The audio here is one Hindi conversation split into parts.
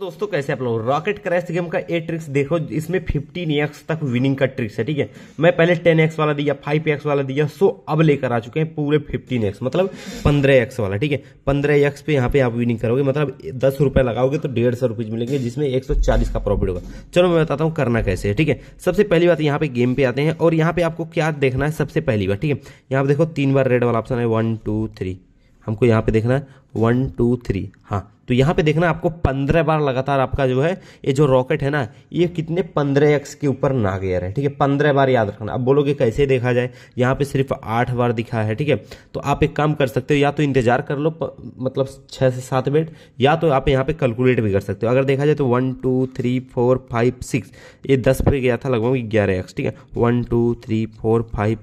दोस्तों कैसे आप लोग रॉकेट क्रैश गेम का ए ट्रिक्स देखो इसमें एक्स तक विनिंग का ट्रिक्स है ठीक है मैं पहले टेन एक्स वाला दिया फाइव एक्स वाला दिया सो अब लेकर आ चुके हैं पूरे फिफ्टीन एक्स मतलब पंद्रह एक्स वाला ठीक है पंद्रह एक्स पे यहाँ पे आप विनिंग करोगे मतलब दस रुपए लगाओगे तो डेढ़ सौ मिलेंगे जिसमें एक का प्रॉफिट होगा चलो मैं बताता हूँ करना कैसे है ठीक है सबसे पहली बात यहाँ पे गेम पे आते हैं और यहाँ पे आपको क्या देखना है सबसे पहली बार ठीक है यहाँ पे देखो तीन बार रेड वाला ऑप्शन है वन टू थ्री हमको यहाँ पे देखना है वन टू थ्री हाँ तो यहाँ पे देखना आपको पंद्रह बार लगातार आपका जो है ये जो रॉकेट है ना ये कितने पंद्रह एक्स के ऊपर ना गया है ठीक है पंद्रह बार याद रखना अब बोलोगे कैसे देखा जाए यहाँ पे सिर्फ आठ बार दिखा है ठीक है तो आप एक काम कर सकते हो या तो इंतजार कर लो प, मतलब छः से सात मिनट या तो आप यहाँ पे कैलकुलेट भी कर सकते हो अगर देखा जाए तो one two three four five six ये दस पे गया था लगभग ग्यारह एक्स ठीक है one two three four five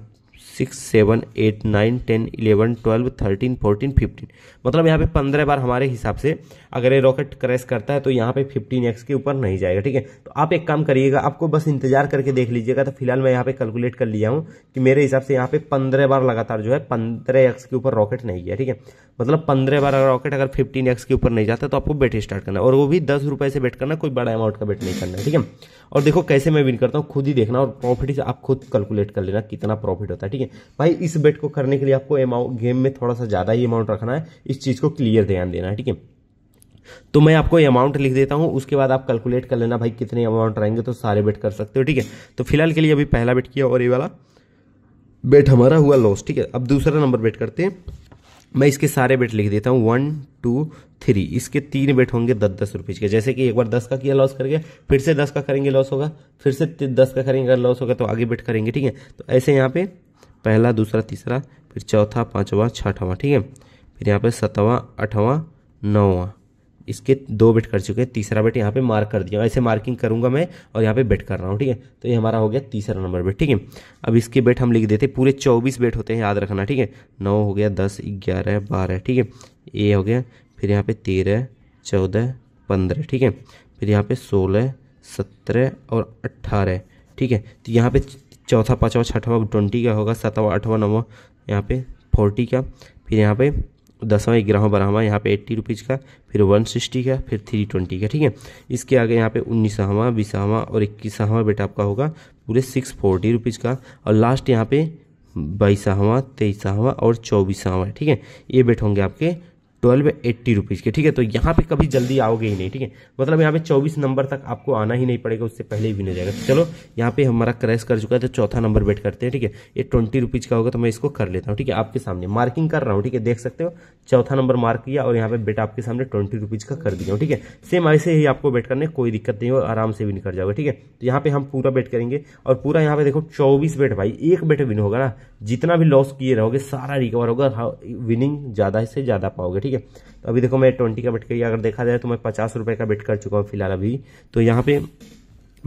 six seven eight nine ten eleven twelve thirteen fourteen fifteen मतलब यहाँ पे पंद्रह बार हमारे हिसाब से अगर ये रॉकेट क्रैश करता है तो यहाँ पे फिफ्टीन एक्स के ऊपर नहीं जाएगा ठीक है तो आप एक काम करिएगा आपको बस इंतजार करके देख लीजिएगा तो फिलहाल मैं यहाँ पे कैलकुलेट कर लिया हूँ कि मेरे हिसाब से यहाँ पे पंद्रह बार लगातार जो है पंद्रह एक्स के ऊपर रॉकेट नहीं गया ठीक है मतलब पंद्रह बार रॉकेट अगर फिफ्टीन एक्स के ऊपर नहीं जाता तो आपको बेट स्टार्ट करना और वो भी दस रुपए से बेट करना कोई बड़ा अमाउंट का बेट नहीं करना है ठीक है और देखो कैसे मैं विन करता हूँ खुद ही देखना और प्रॉफिट आप खुद कैलकुलेट कर लेना कितना प्रॉफिट होता है ठीक है भाई इस बेट को करने के लिए आपको अमाउंट गेम में थोड़ा सा ज़्यादा ही अमाउंट रखना है इस चीज़ को क्लियर ध्यान देना है ठीक है तो मैं आपको अमाउंट लिख देता हूं उसके बाद आप कैलकुलेट कर लेना भाई कितने अमाउंट रहेंगे तो सारे बेट कर सकते हो ठीक है तो फिलहाल के लिए अभी पहला बेट किया और ये वाला बेट हमारा हुआ लॉस ठीक है अब दूसरा नंबर बेट करते हैं मैं इसके सारे बेट लिख देता हूं वन टू थ्री इसके तीन बेट होंगे दस दस रुपीज के जैसे कि एक बार दस का किया लॉस कर गया फिर से दस का करेंगे लॉस होगा फिर से दस का करेंगे अगर लॉस होगा तो आगे बेट करेंगे ठीक है तो ऐसे यहाँ पे पहला दूसरा तीसरा फिर चौथा पाँचवा छठवां ठीक है फिर यहाँ पे सतवां अठवां नौवां इसके दो बेट कर चुके हैं तीसरा बेट यहाँ पे मार्क कर दिया ऐसे मार्किंग करूंगा मैं और यहाँ पे बेट कर रहा हूँ ठीक है तो ये हमारा हो गया तीसरा नंबर बेट ठीक है अब इसके बेट हम लिख देते हैं पूरे चौबीस बेट होते हैं याद रखना ठीक है नौ हो गया दस ग्यारह बारह ठीक है ए हो गया फिर यहाँ पे तेरह चौदह पंद्रह ठीक है फिर यहाँ पे सोलह सत्रह और अट्ठारह ठीक है तो यहाँ पे चौथा पाँचवा छठवा ट्वेंटी का होगा सातवां आठवा नौवा यहाँ पे फोर्टी का फिर यहाँ पे दसवां ग्यारहवां बारहवा यहाँ पे एट्टी रुपीज़ का फिर वन सिक्सटी का फिर थ्री ट्वेंटी का ठीक है इसके आगे यहाँ पे उन्नीसवा बीसवा और इक्कीसवा बेटा आपका होगा पूरे सिक्स फोर्टी रुपीज़ का और लास्ट यहाँ पे बाईसवा तेईसवा और चौबीसवा ठीक है ये बेट होंगे आपके ट्वेल्व एट्टी रुपीज़ के ठीक है तो यहाँ पे कभी जल्दी आओगे ही नहीं ठीक है मतलब यहाँ पे चौबीस नंबर तक आपको आना ही नहीं पड़ेगा उससे पहले ही विन हो जाएगा तो चलो यहाँ पे हमारा क्रैश कर चुका है तो चौथा नंबर बेट करते हैं ठीक है ये ट्वेंटी रुपीज़ का होगा तो मैं इसको कर लेता हूँ ठीक है आपके सामने मार्किंग कर रहा हूँ ठीक है देख सकते हो चौथा नंबर मार्क किया और यहाँ पे बेट आपके सामने ट्वेंटी रुपीज़ का कर दिया ठीक है सेम ऐसे ही आपको बेट करने कोई दिक्कत नहीं हो आराम से भी कर जाओगे ठीक है तो यहाँ पे हम पूरा बेट करेंगे और पूरा यहाँ पे देखो चौबीस बेट भाई एक बेट विन होगा ना जितना भी लॉस किए रहोगे सारा रिकवर होगा हाँ, विनिंग ज़्यादा से ज़्यादा पाओगे ठीक है ठीक है तो अभी देखो मैं ट्वेंटी का बेट करिए अगर देखा जाए तो मैं पचास रुपये का बेट कर चुका हूँ फिलहाल अभी तो यहाँ पे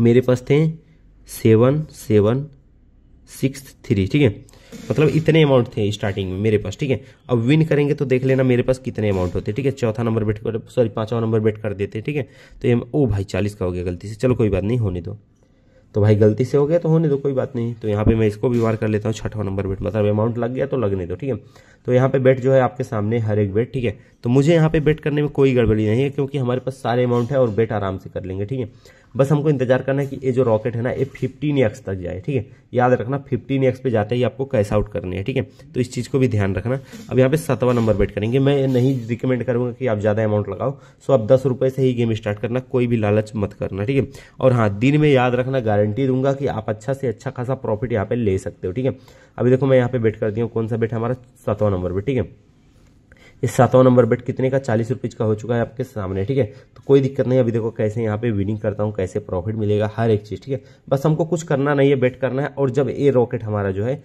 मेरे पास थे सेवन सेवन सिक्स थ्री ठीक है मतलब इतने अमाउंट थे स्टार्टिंग में मेरे पास ठीक है अब विन करेंगे तो देख लेना मेरे पास कितने अमाउंट होते ठीक है चौथा नंबर बेट कर सॉरी पाँचवा नंबर बेट कर देते ठीक है तो ओ भाई चालीस का हो गया गलती से चलो कोई बात नहीं होने दो तो भाई गलती से हो गया तो होने दो कोई बात नहीं तो यहाँ पे मैं इसको भी वार कर लेता हूँ छठवा नंबर बेट मतलब अमाउंट लग गया तो लगने दो ठीक है तो यहाँ पे बेट जो है आपके सामने हर एक बेट ठीक है तो मुझे यहाँ पे बेट करने में कोई गड़बड़ी नहीं है क्योंकि हमारे पास सारे अमाउंट है और बेट आराम से कर लेंगे ठीक है बस हमको इंतजार करना है कि ये जो रॉकेट है ना ये फिफ्टीन एक्स तक जाए ठीक है याद रखना फिफ्टीन एक्स पे जाते ही आपको कैश आउट करनी है ठीक है तो इस चीज़ को भी ध्यान रखना अब यहाँ पे सतवा नंबर बेट करेंगे मैं नहीं रिकमेंड करूँगा कि आप ज़्यादा अमाउंट लगाओ सो आप दस रुपये से ही गेम स्टार्ट करना कोई भी लालच मत करना ठीक है और हाँ दिन में याद रखना गारंटी दूंगा कि आप अच्छा से अच्छा खासा प्रॉफिट यहाँ पे ले सकते हो ठीक है अभी देखो मैं यहाँ पे बेट कर दिया कौन सा बेट हमारा सतवा नंबर पर ठीक है ये सातवां नंबर बेट कितने का चालीस रुपीज का हो चुका है आपके सामने ठीक है तो कोई दिक्कत नहीं अभी देखो कैसे यहाँ पे विनिंग करता हूँ कैसे प्रॉफिट मिलेगा हर एक चीज ठीक है बस हमको कुछ करना नहीं है बेट करना है और जब ये रॉकेट हमारा जो है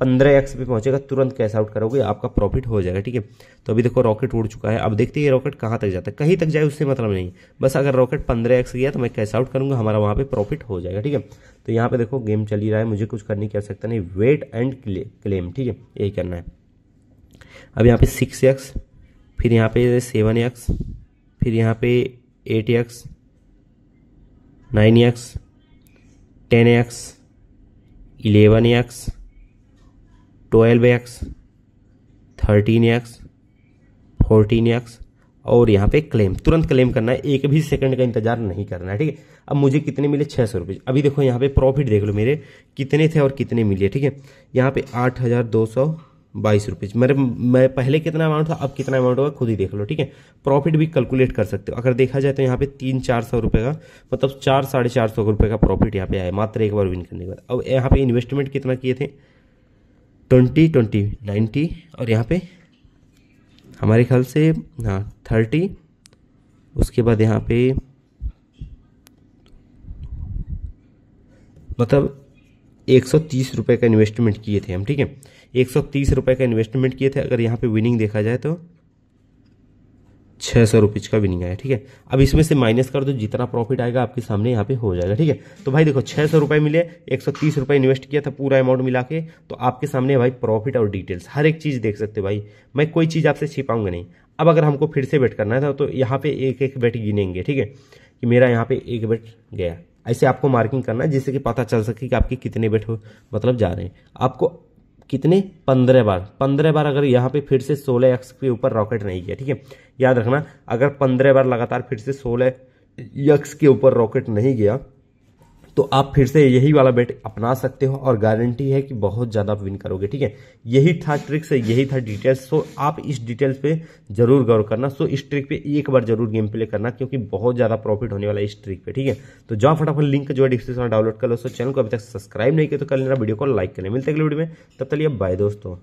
पंद्रह एक्स पे पहुंचेगा तुरंत कैश आउट करोगे आपका प्रॉफिट हो जाएगा ठीक है तो अभी देखो रॉकेट उड़ चुका है अब देखते हैं ये रॉकेट कहाँ तक जाता है कहीं तक जाए उससे मतलब नहीं बस अगर रॉकेट पंद्रह एक्स गया तो मैं कैश आउट करूंगा हमारा वहाँ पे प्रॉफिट हो जाएगा ठीक है तो यहाँ पे देखो गेम चल ही रहा है मुझे कुछ करने की आवश्यकता नहीं वेट एंड क्लेम ठीक है यही करना है अब यहाँ पे सिक्स एक्स फिर यहाँ पे सेवन एक्स फिर यहाँ पे eight x nine x ten x eleven x twelve x thirteen x fourteen x और यहाँ पे क्लेम तुरंत क्लेम करना है एक भी सेकंड का इंतजार नहीं करना है ठीक है अब मुझे कितने मिले छः सौ रुपये अभी देखो यहाँ पे प्रॉफिट देख लो मेरे कितने थे और कितने मिले ठीक है यहाँ पे आठ हज़ार दो सौ बाईस रुपीज़ मेरे मैं पहले कितना अमाउंट था अब कितना अमाउंट होगा खुद ही देख लो ठीक है प्रॉफिट भी कैलकुलेट कर सकते हो अगर देखा जाए तो यहाँ पे तीन चार सौ रुपये का मतलब चार साढ़े चार सौ रुपये का प्रॉफिट यहाँ पे आया मात्र एक बार विन करने के बाद अब यहाँ पे इन्वेस्टमेंट कितना किए थे ट्वेंटी ट्वेंटी नाइन्टी और यहाँ पे हमारे ख्याल से हाँ थर्टी उसके बाद यहाँ पे मतलब एक सौ का इन्वेस्टमेंट किए थे हम ठीक है एक सौ का इन्वेस्टमेंट किए थे अगर यहाँ पे विनिंग देखा जाए तो छः सौ रुपीज़ का विनिंग आया ठीक है अब इसमें से माइनस कर दो जितना प्रॉफिट आएगा आपके सामने यहाँ पे हो जाएगा ठीक है तो भाई देखो छः सौ रुपये मिले एक सौ तीस रुपये इन्वेस्ट किया था पूरा अमाउंट मिला के तो आपके सामने भाई प्रॉफिट और डिटेल्स हर एक चीज़ देख सकते हो भाई मैं कोई चीज़ आपसे छिपाऊंगा नहीं अब अगर हमको फिर से बेट करना है तो यहाँ पे एक एक बेट गिनेंगे ठीक है कि मेरा यहाँ पे एक बेट गया ऐसे आपको मार्किंग करना है जिससे कि पता चल सके कि आपके कितने बेट मतलब जा रहे हैं आपको कितने पंद्रह बार पंद्रह बार अगर यहाँ पे फिर से सोलह एक्स के ऊपर रॉकेट नहीं गया ठीक है याद रखना अगर पंद्रह बार लगातार फिर से सोलह यक्स के ऊपर रॉकेट नहीं गया तो आप फिर से यही वाला बेट अपना सकते हो और गारंटी है कि बहुत ज़्यादा विन करोगे ठीक है यही था ट्रिक से यही था डिटेल्स सो आप इस डिटेल्स पे जरूर गौर करना सो इस ट्रिक पे एक बार जरूर गेम प्ले करना क्योंकि बहुत ज़्यादा प्रॉफिट होने वाला है इस ट्रिक पे ठीक है तो जहां फटाफट लिंक जो है डिस्क्रिप्शन डाउनलोड कर लो सो चैनल को अभी तक सब्सक्राइब नहीं किया तो कर लेना वीडियो को लाइक करने मिलते अगले वीडियो में तब तक लिए बाय दोस्तों